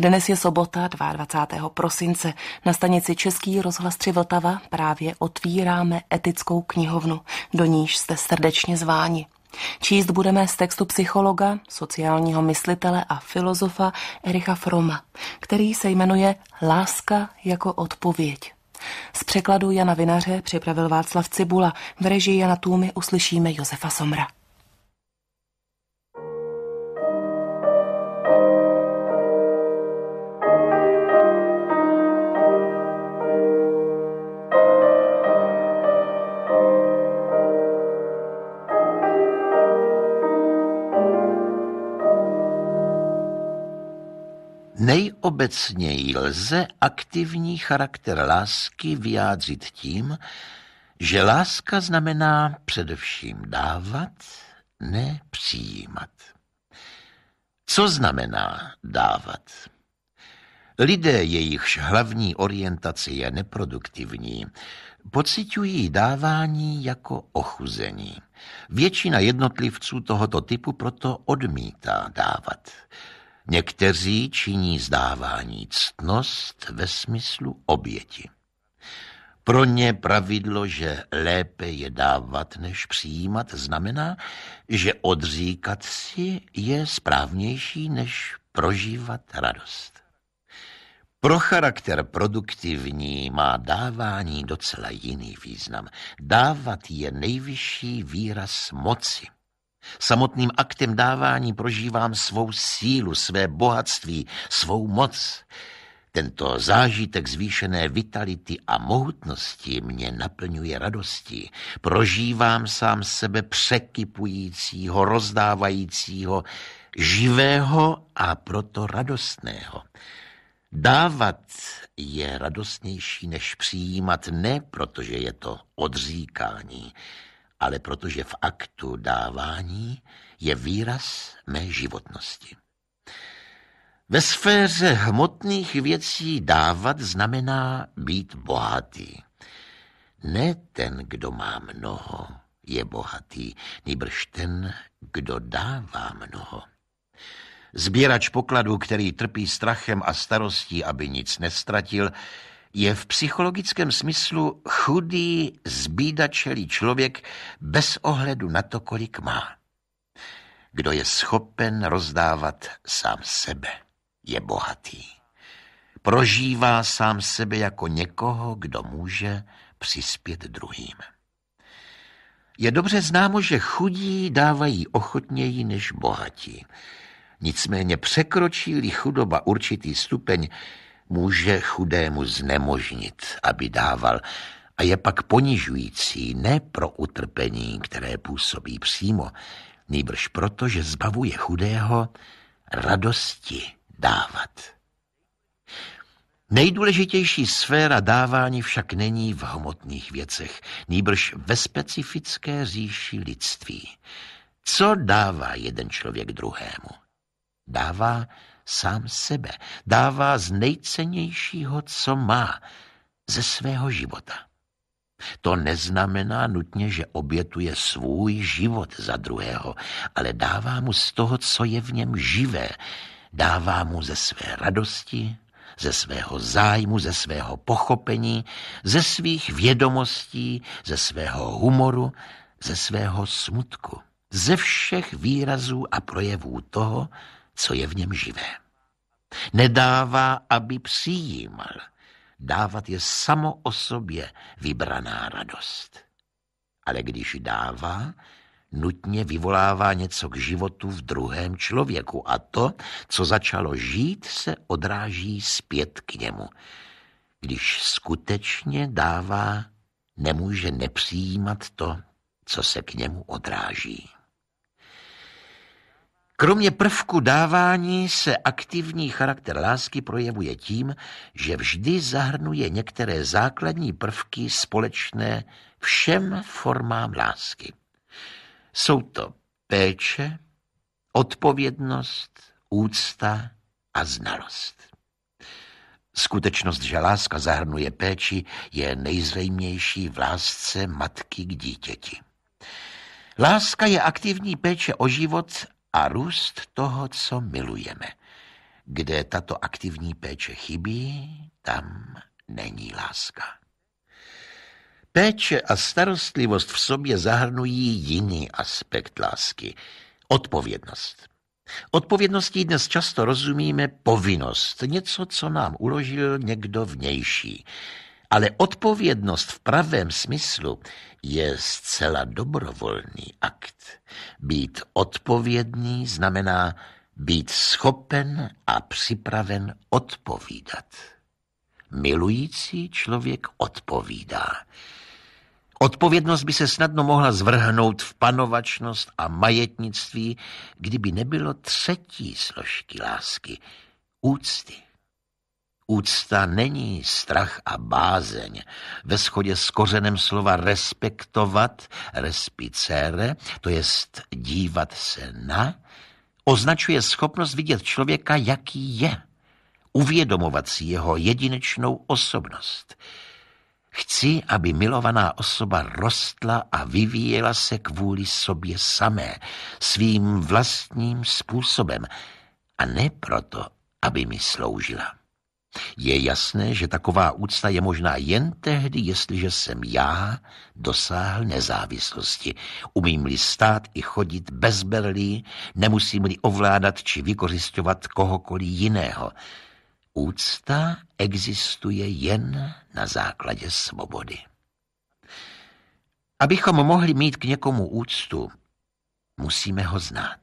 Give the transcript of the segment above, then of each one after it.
Dnes je sobota 22. prosince. Na stanici Český rozhlas 3 Vltava právě otvíráme etickou knihovnu. Do níž jste srdečně zváni. Číst budeme z textu psychologa, sociálního myslitele a filozofa Ericha Froma, který se jmenuje Láska jako odpověď. Z překladu Jana Vinaře připravil Václav Cibula, v režii Jana Tůmy uslyšíme Josefa Somra. Obecněji lze aktivní charakter lásky vyjádřit tím, že láska znamená především dávat, ne přijímat. Co znamená dávat? Lidé, jejichž hlavní orientace je neproduktivní, pocitují dávání jako ochuzení. Většina jednotlivců tohoto typu proto odmítá dávat. Někteří činí zdávání ctnost ve smyslu oběti. Pro ně pravidlo, že lépe je dávat, než přijímat, znamená, že odříkat si je správnější, než prožívat radost. Pro charakter produktivní má dávání docela jiný význam. Dávat je nejvyšší výraz moci – Samotným aktem dávání prožívám svou sílu, své bohatství, svou moc. Tento zážitek zvýšené vitality a mohutnosti mě naplňuje radosti. Prožívám sám sebe překypujícího, rozdávajícího, živého a proto radostného. Dávat je radostnější než přijímat, ne protože je to odříkání, ale protože v aktu dávání je výraz mé životnosti. Ve sféře hmotných věcí dávat znamená být bohatý. Ne ten, kdo má mnoho, je bohatý, nýbrž ten, kdo dává mnoho. Sbírač pokladu, který trpí strachem a starostí, aby nic nestratil, je v psychologickém smyslu chudý, zbídačelý člověk bez ohledu na to, kolik má. Kdo je schopen rozdávat sám sebe, je bohatý. Prožívá sám sebe jako někoho, kdo může přispět druhým. Je dobře známo, že chudí dávají ochotněji než bohatí. Nicméně překročí-li chudoba určitý stupeň, může chudému znemožnit, aby dával, a je pak ponižující ne pro utrpení, které působí přímo, nýbrž proto, že zbavuje chudého radosti dávat. Nejdůležitější sféra dávání však není v hmotných věcech, nýbrž ve specifické říši lidství. Co dává jeden člověk druhému? Dává sám sebe, dává z nejcennějšího, co má, ze svého života. To neznamená nutně, že obětuje svůj život za druhého, ale dává mu z toho, co je v něm živé. Dává mu ze své radosti, ze svého zájmu, ze svého pochopení, ze svých vědomostí, ze svého humoru, ze svého smutku, ze všech výrazů a projevů toho, co je v něm živé. Nedává, aby přijímal. Dávat je samo o sobě vybraná radost. Ale když dává, nutně vyvolává něco k životu v druhém člověku a to, co začalo žít, se odráží zpět k němu. Když skutečně dává, nemůže nepřijímat to, co se k němu odráží. Kromě prvku dávání se aktivní charakter lásky projevuje tím, že vždy zahrnuje některé základní prvky společné všem formám lásky. Jsou to péče, odpovědnost, úcta a znalost. Skutečnost, že láska zahrnuje péči, je nejzřejmější v lásce matky k dítěti. Láska je aktivní péče o život a růst toho, co milujeme. Kde tato aktivní péče chybí, tam není láska. Péče a starostlivost v sobě zahrnují jiný aspekt lásky – odpovědnost. Odpovědností dnes často rozumíme povinnost, něco, co nám uložil někdo vnější – ale odpovědnost v pravém smyslu je zcela dobrovolný akt. Být odpovědný znamená být schopen a připraven odpovídat. Milující člověk odpovídá. Odpovědnost by se snadno mohla zvrhnout v panovačnost a majetnictví, kdyby nebylo třetí složky lásky úcty. Úcta není strach a bázeň. Ve shodě s kořenem slova respektovat, respicere, to jest dívat se na, označuje schopnost vidět člověka, jaký je, uvědomovat si jeho jedinečnou osobnost. Chci, aby milovaná osoba rostla a vyvíjela se kvůli sobě samé, svým vlastním způsobem, a ne proto, aby mi sloužila. Je jasné, že taková úcta je možná jen tehdy, jestliže jsem já dosáhl nezávislosti. Umím-li stát i chodit bez berlí, nemusím-li ovládat či vykořišťovat kohokoliv jiného. Úcta existuje jen na základě svobody. Abychom mohli mít k někomu úctu, musíme ho znát.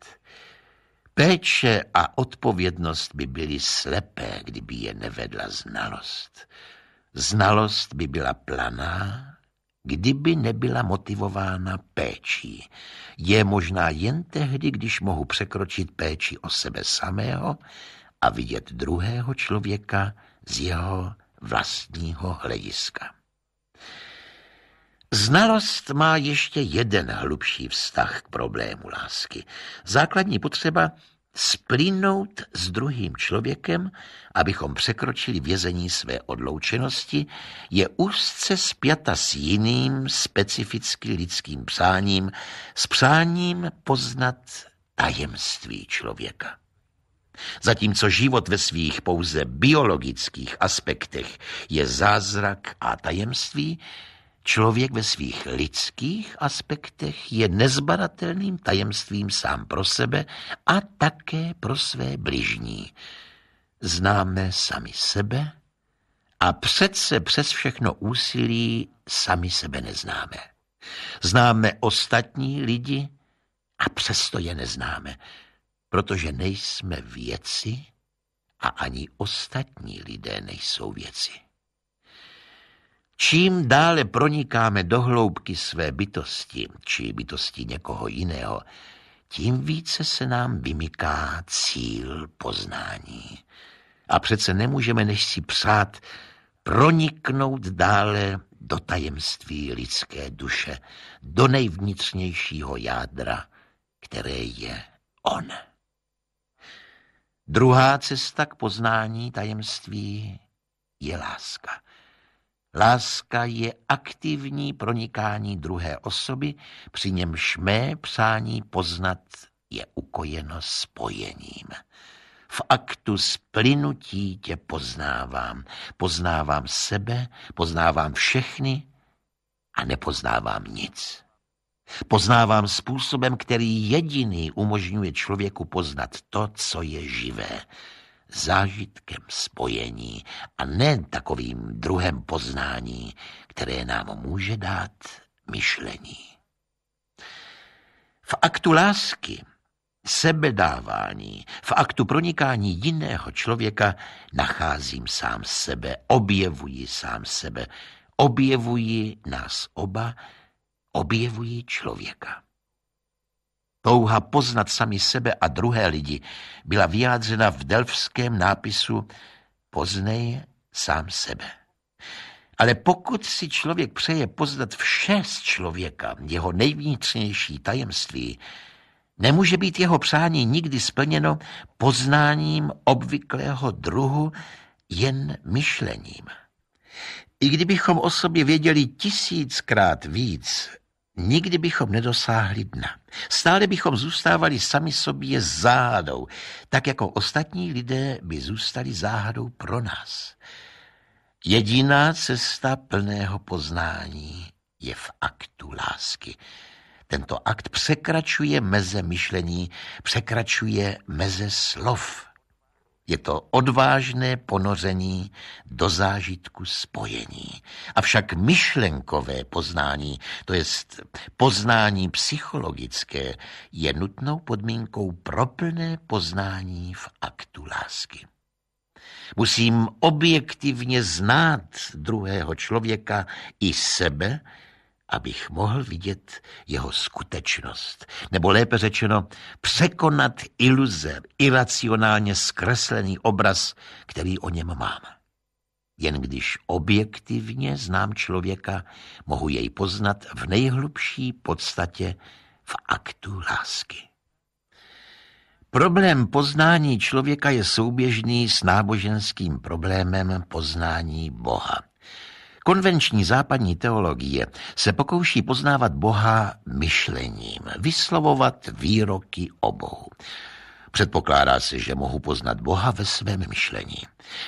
Péče a odpovědnost by byly slepé, kdyby je nevedla znalost. Znalost by byla planá, kdyby nebyla motivována péčí. Je možná jen tehdy, když mohu překročit péči o sebe samého a vidět druhého člověka z jeho vlastního hlediska. Znalost má ještě jeden hlubší vztah k problému lásky. Základní potřeba splínout s druhým člověkem, abychom překročili vězení své odloučenosti, je úzce spjata s jiným specificky lidským přáním, s přáním poznat tajemství člověka. Zatímco život ve svých pouze biologických aspektech je zázrak a tajemství, Člověk ve svých lidských aspektech je nezbaratelným tajemstvím sám pro sebe a také pro své bližní. Známe sami sebe a přece přes všechno úsilí sami sebe neznáme. Známe ostatní lidi a přesto je neznáme, protože nejsme věci a ani ostatní lidé nejsou věci. Čím dále pronikáme do hloubky své bytosti, či bytosti někoho jiného, tím více se nám vymyká cíl poznání. A přece nemůžeme než si přát proniknout dále do tajemství lidské duše, do nejvnitřnějšího jádra, které je on. Druhá cesta k poznání tajemství je láska. Láska je aktivní pronikání druhé osoby, při němž mé přání poznat je ukojeno spojením. V aktu splynutí tě poznávám. Poznávám sebe, poznávám všechny a nepoznávám nic. Poznávám způsobem, který jediný umožňuje člověku poznat to, co je živé – zážitkem spojení a ne takovým druhem poznání, které nám může dát myšlení. V aktu lásky, sebedávání, v aktu pronikání jiného člověka nacházím sám sebe, objevuji sám sebe, objevuji nás oba, objevuji člověka. Touha poznat sami sebe a druhé lidi byla vyjádřena v delfském nápisu Poznej sám sebe. Ale pokud si člověk přeje poznat vše z člověka, jeho nejvnitřnější tajemství, nemůže být jeho přání nikdy splněno poznáním obvyklého druhu jen myšlením. I kdybychom o sobě věděli tisíckrát víc, nikdy bychom nedosáhli dna. Stále bychom zůstávali sami sobě záhadou, tak jako ostatní lidé by zůstali záhadou pro nás. Jediná cesta plného poznání je v aktu lásky. Tento akt překračuje meze myšlení, překračuje meze slov. Je to odvážné ponoření do zážitku spojení. Avšak myšlenkové poznání, to jest poznání psychologické, je nutnou podmínkou pro plné poznání v aktu lásky. Musím objektivně znát druhého člověka i sebe, abych mohl vidět jeho skutečnost, nebo lépe řečeno překonat iluze, iracionálně zkreslený obraz, který o něm mám. Jen když objektivně znám člověka, mohu jej poznat v nejhlubší podstatě v aktu lásky. Problém poznání člověka je souběžný s náboženským problémem poznání Boha – Konvenční západní teologie se pokouší poznávat Boha myšlením, vyslovovat výroky o Bohu. Předpokládá se, že mohu poznat Boha ve svém myšlení.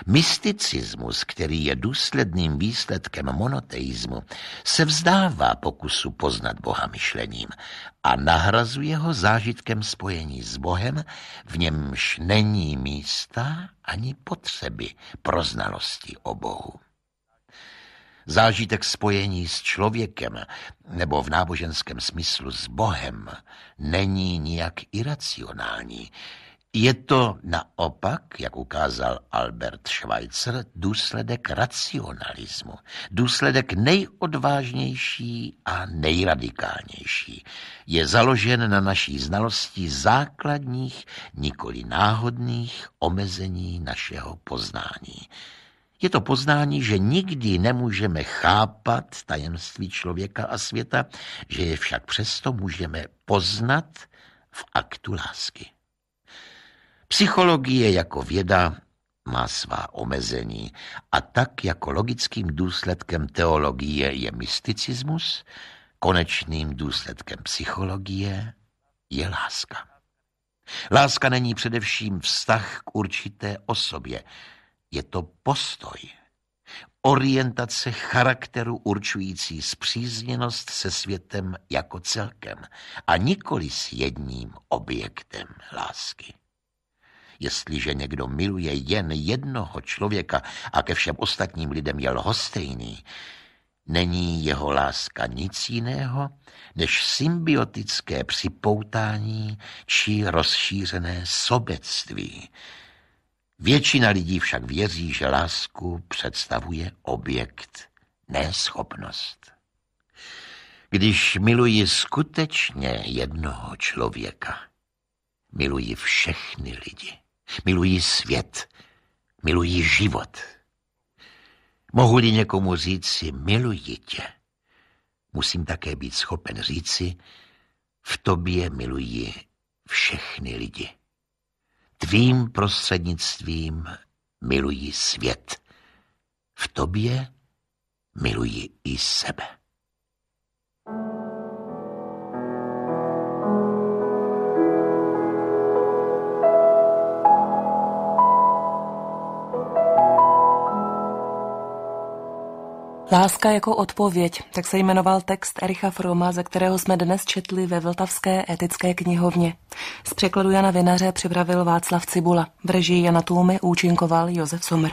Mysticismus, který je důsledným výsledkem monoteismu, se vzdává pokusu poznat Boha myšlením a nahrazuje ho zážitkem spojení s Bohem, v němž není místa ani potřeby pro znalosti o Bohu. Zážitek spojení s člověkem nebo v náboženském smyslu s Bohem není nijak iracionální. Je to naopak, jak ukázal Albert Schweitzer, důsledek racionalismu, důsledek nejodvážnější a nejradikálnější. Je založen na naší znalosti základních, nikoli náhodných omezení našeho poznání. Je to poznání, že nikdy nemůžeme chápat tajemství člověka a světa, že je však přesto můžeme poznat v aktu lásky. Psychologie jako věda má svá omezení a tak jako logickým důsledkem teologie je mysticismus, konečným důsledkem psychologie je láska. Láska není především vztah k určité osobě, je to postoj, orientace charakteru určující zpřízněnost se světem jako celkem a nikoli s jedním objektem lásky. Jestliže někdo miluje jen jednoho člověka a ke všem ostatním lidem je lhostejný, není jeho láska nic jiného než symbiotické připoutání či rozšířené sobectví, Většina lidí však věří, že lásku představuje objekt, ne schopnost. Když miluji skutečně jednoho člověka, miluji všechny lidi, miluji svět, miluji život. Mohu-li někomu si, miluji tě, musím také být schopen říci v tobě miluji všechny lidi. Tvým prostřednictvím milují svět. V tobě miluji i sebe. Láska jako odpověď, tak se jmenoval text Ericha Froma, ze kterého jsme dnes četli ve Vltavské etické knihovně. Z překladu Jana Vinaře připravil Václav Cibula. V režii Jana Tůmy účinkoval Josef Somr.